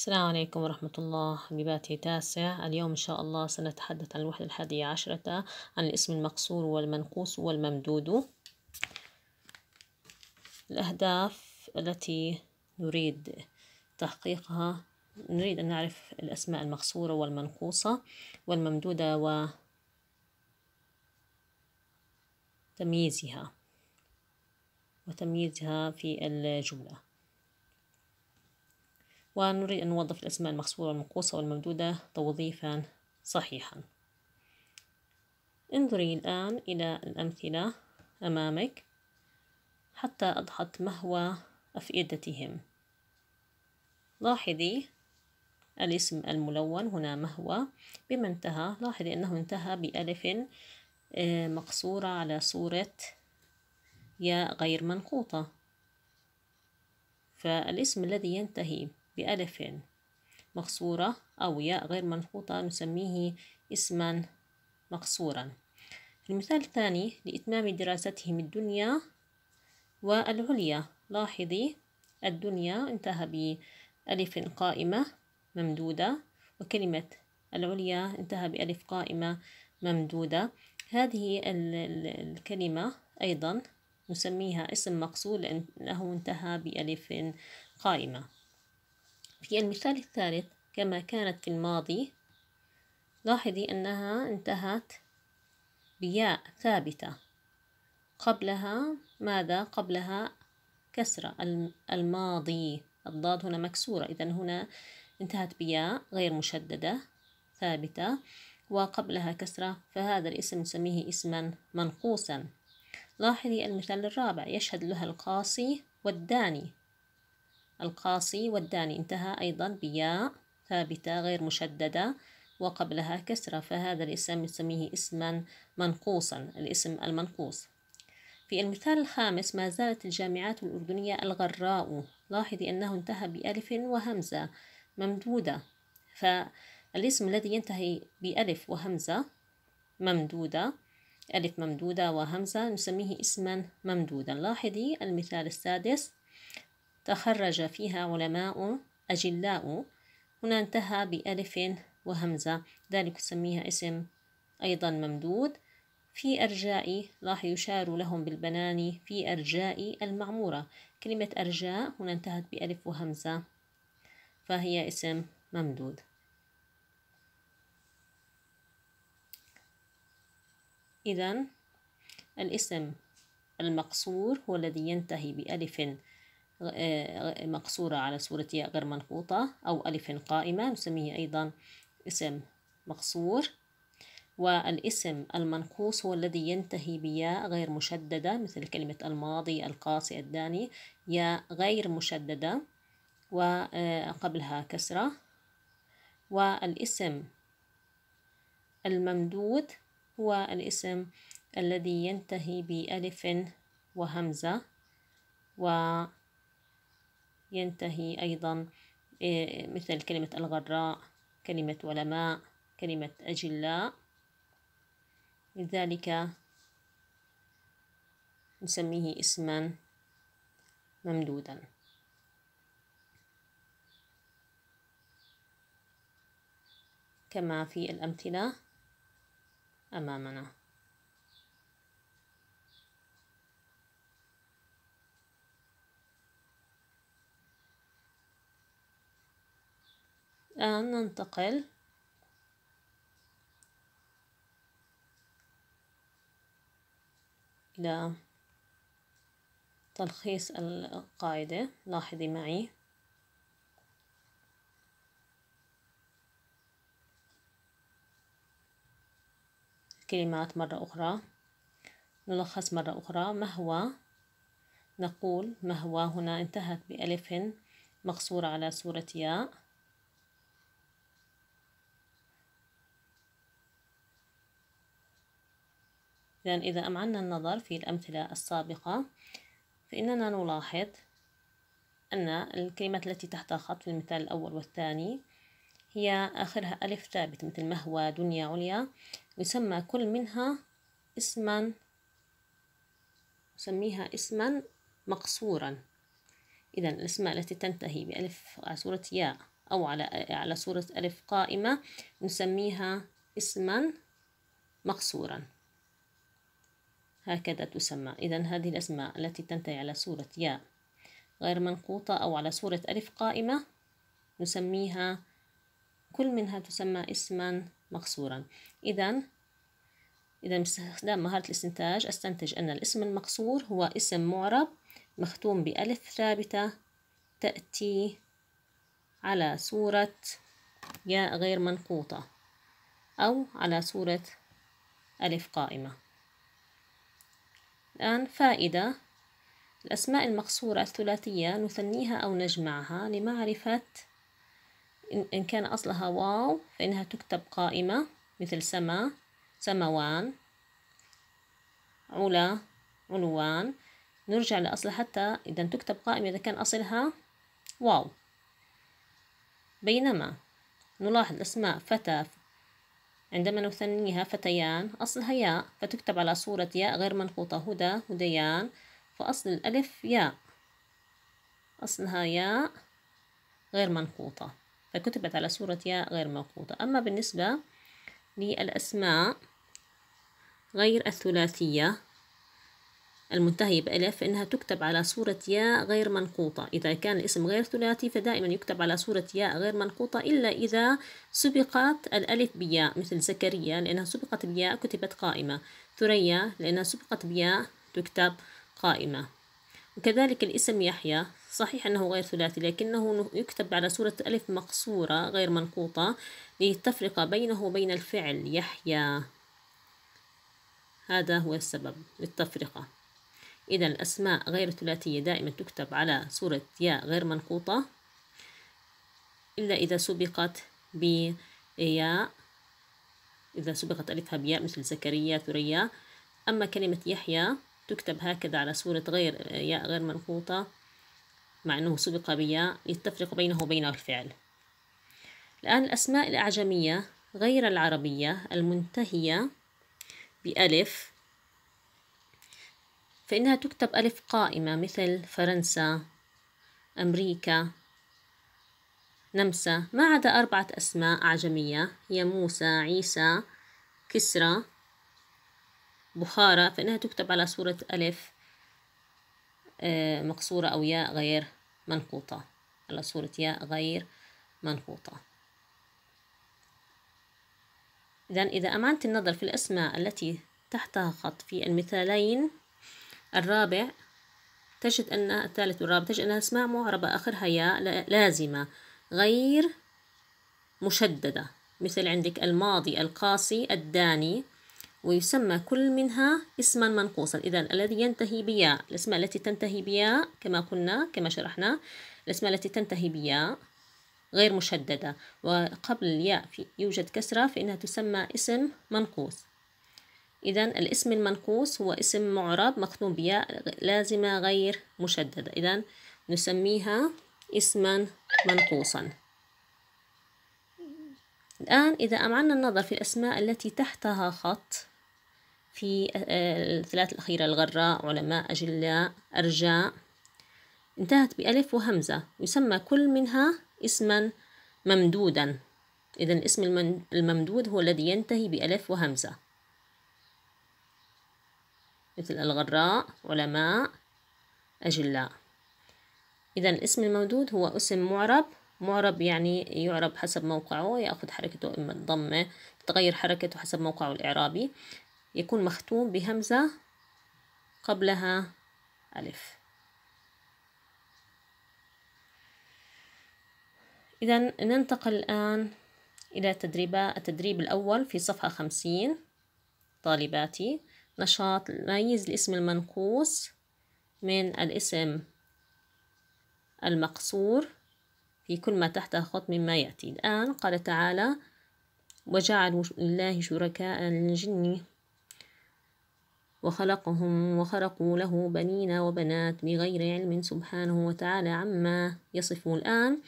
السلام عليكم ورحمة الله حبيباتي تاسع اليوم إن شاء الله سنتحدث عن الوحدة الحادية عشرة عن الاسم المقصور والمنقوص والممدود الأهداف التي نريد تحقيقها نريد أن نعرف الأسماء المقصورة والمنقوصة والممدودة و تمييزها وتمييزها في الجملة ونريد أن نوظف الأسماء المخصورة والمنقوصة والممدودة توظيفا صحيحا انظري الآن إلى الأمثلة أمامك حتى أضحت مهوى أفئدتهم لاحظي الاسم الملون هنا مهوى بما انتهى لاحظي أنه انتهى بألف آه، مقصورة على صورة يا غير منقوطة فالاسم الذي ينتهي بألف مقصورة أو ياء غير منحوطة نسميه اسما مقصورا المثال الثاني لإتمام دراستهم الدنيا والعليا لاحظي الدنيا انتهى بألف قائمة ممدودة وكلمة العليا انتهى بألف قائمة ممدودة هذه الكلمة أيضا نسميها اسم مقصود لأنه انتهى بألف قائمة في المثال الثالث كما كانت في الماضي لاحظي أنها انتهت بياء ثابتة قبلها ماذا؟ قبلها كسرة الماضي الضاد هنا مكسورة إذا هنا انتهت بياء غير مشددة ثابتة وقبلها كسرة فهذا الاسم نسميه اسما منقوصا لاحظي المثال الرابع يشهد لها القاصي والداني القاصي والداني انتهى أيضا بياء ثابتة غير مشددة وقبلها كسرة فهذا الاسم نسميه اسما منقوصا الاسم المنقوص في المثال الخامس ما زالت الجامعات الأردنية الغراء لاحظي أنه انتهى بألف وهمزة ممدودة فالاسم الذي ينتهي بألف وهمزة ممدودة ألف ممدودة وهمزة نسميه اسما ممدودا لاحظي المثال السادس تخرج فيها علماء أجلاء هنا انتهى بألف وهمزة ذلك يسميها اسم أيضا ممدود في أرجاء راح يشار لهم بالبنان في أرجاء المعمورة كلمة أرجاء هنا انتهت بألف وهمزة فهي اسم ممدود إذا الاسم المقصور هو الذي ينتهي بألف مقصورة على صورة ياء غير منقوطة أو ألف قائمة نسميه أيضا اسم مقصور والاسم المنقوص هو الذي ينتهي بياء غير مشددة مثل كلمة الماضي القاسي الداني ياء غير مشددة وقبلها كسرة والاسم الممدود هو الاسم الذي ينتهي بألف وهمزة و ينتهي أيضا إيه، مثل كلمة الغراء كلمة ولماء كلمة أجلاء لذلك نسميه اسما ممدودا كما في الأمثلة أمامنا الآن ننتقل إلى تلخيص القاعدة لاحظي معي كلمات مرة أخرى نلخص مرة أخرى ما هو نقول ما هو هنا انتهت بألف مقصورة على صورة ياء إذا إذا أمعنا النظر في الأمثلة السابقة فإننا نلاحظ أن الكلمات التي تحت خط في المثال الأول والثاني هي آخرها ألف ثابت مثل مهوى دنيا عليا يسمى كل منها اسما نسميها اسما مقصورا إذا الأسماء التي تنتهي بألف على صورة ياء أو على على صورة ألف قائمة نسميها اسما مقصورا هكذا تسمى إذا هذه الأسماء التي تنتهي على صورة ياء غير منقوطة أو على صورة ألف قائمة نسميها كل منها تسمى اسما مقصورا إذا إذا باستخدام مهارة الاستنتاج أستنتج أن الاسم المقصور هو اسم معرب مختوم بألف ثابتة تأتي على صورة ياء غير منقوطة أو على صورة ألف قائمة الآن فائدة الأسماء المقصورة الثلاثية نثنيها أو نجمعها لمعرفة إن كان أصلها واو فإنها تكتب قائمة مثل سما سموان علا عنوان نرجع لأصلها حتى إذا تكتب قائمة إذا كان أصلها واو بينما نلاحظ أسماء فتى عندما نثنيها فتيان أصلها ياء فتكتب على صورة ياء غير منقوطة هدى هديان فأصل الألف ياء أصلها ياء غير منقوطة فكتبت على صورة ياء غير منقوطة أما بالنسبة للأسماء غير الثلاثية المنتهي بألف فإنها تكتب على صورة ياء غير منقوطة إذا كان الاسم غير ثلاثي فدائما يكتب على صورة ياء غير منقوطة إلا إذا سبقت الألف بياء مثل زكريا لأنها سبقت بياء كتبت قائمة ثريا لأنها سبقت بياء تكتب قائمة وكذلك الاسم يحيى صحيح أنه غير ثلاثي لكنه يكتب على صورة ألف مقصورة غير منقوطة لتفرق بينه وبين الفعل يحيى هذا هو السبب للتفرقة إذا الأسماء غير الثلاثية دائما تكتب على صورة ياء غير منقوطة إلا إذا سبقت بياء إذا سبقت ألفها بياء مثل زكريا ثريا أما كلمة يحيى تكتب هكذا على صورة غير ياء غير منقوطة مع أنه سبق بياء للتفرق بينه وبين الفعل الآن الأسماء الأعجمية غير العربية المنتهية بألف فإنها تكتب ألف قائمة مثل فرنسا أمريكا نمسا ما عدا أربعة أسماء أعجمية هي موسى عيسى كسرى بخارى فإنها تكتب على صورة ألف آه، مقصورة أو ياء غير منقوطة على صورة ياء غير منقوطة إذا إذا أمعنت النظر في الأسماء التي تحتها خط في المثالين الرابع تجد أن الثالث والرابع تجد أن أسماء معربة آخرها ياء لازمة غير مشددة مثل عندك الماضي القاسي الداني ويسمى كل منها اسما منقوصا إذا الذي ينتهي بياء الأسماء التي تنتهي بياء كما قلنا كما شرحنا الأسماء التي تنتهي بياء غير مشددة وقبل الياء في يوجد كسرة فإنها تسمى اسم منقوص إذا الاسم المنقوص هو اسم معرب مختوم بياء لازمة غير مشددة إذا نسميها اسما منقوصا الآن إذا أمعنا النظر في الأسماء التي تحتها خط في آه، الثلاث الأخيرة الغراء علماء أجلاء أرجاء انتهت بألف وهمزة يسمى كل منها اسما ممدودا إذا الاسم الممدود هو الذي ينتهي بألف وهمزة مثل الغراء علماء أجلاء إذا الاسم الممدود هو اسم معرب معرب يعني يعرب حسب موقعه يأخذ حركته إما الضمة تتغير حركته حسب موقعه الإعرابي يكون مختوم بهمزة قبلها ألف إذا ننتقل الآن إلى تدريب التدريب الأول في صفحة خمسين طالباتي نشاط ميز الاسم المنقوص من الاسم المقصور في كل ما تحت خط مما يأتي الآن قال تعالى وجعلوا لله شركاء الجن وخلقهم وخلقوا له بنين وبنات بغير علم سبحانه وتعالى عما يصفون الآن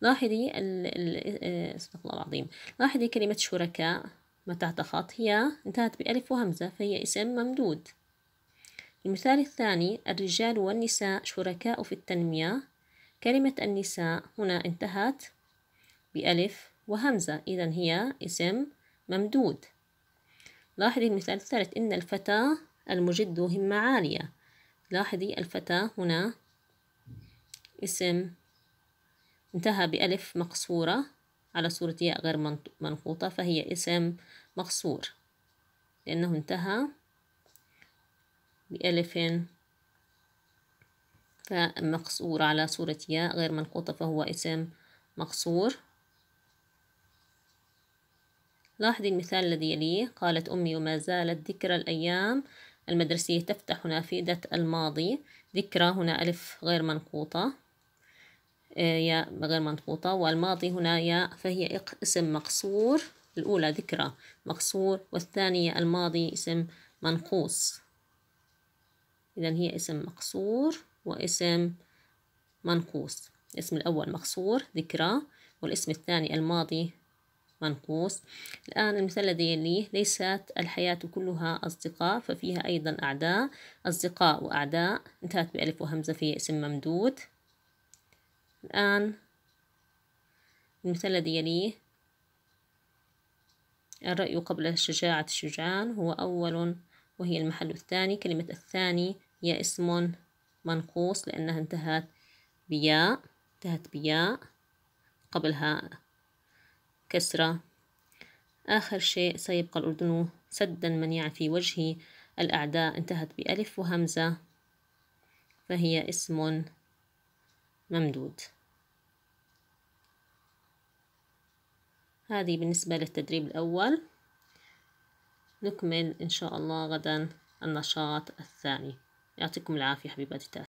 لاحظي استغفر آه، الله العظيم لاحظي كلمة شركاء ما تحت خط هي انتهت بألف وهمزة فهي اسم ممدود المثال الثاني الرجال والنساء شركاء في التنمية كلمة النساء هنا انتهت بألف وهمزة إذا هي اسم ممدود لاحظي المثال الثالث إن الفتى المجد همة عالية لاحظي الفتى هنا اسم انتهى بألف مقصورة على صورة ياء غير منقوطة فهي اسم مقصور لأنه انتهى بألف فمقصور على صورة ياء غير منقوطة فهو اسم مقصور لاحظي المثال الذي يليه قالت أمي وما زالت ذكرى الأيام المدرسية تفتح نافذة الماضي ذكرى هنا ألف غير منقوطة آه، يا غير منطوطة والماضي هنا يا فهي اسم مقصور الأولى ذكرى مقصور والثانية الماضي اسم منقوص إذا هي اسم مقصور واسم منقوص الاسم الأول مقصور ذكرى والاسم الثاني الماضي منقوص الآن المثال الذي يليه ليست الحياة كلها أصدقاء ففيها أيضا أعداء أصدقاء وأعداء انتهت بألف وهمزة في اسم ممدود الآن المثلث الذي يليه الرأي قبل شجاعة الشجعان هو أول وهي المحل الثاني كلمة الثاني هي اسم منقوص لأنها انتهت بياء انتهت بياء قبلها كسرة آخر شيء سيبقى الأردن سدا منيعا في وجه الأعداء انتهت بألف وهمزة فهي اسم ممدود هذه بالنسبة للتدريب الأول نكمل إن شاء الله غدا النشاط الثاني يعطيكم العافية حبيباتي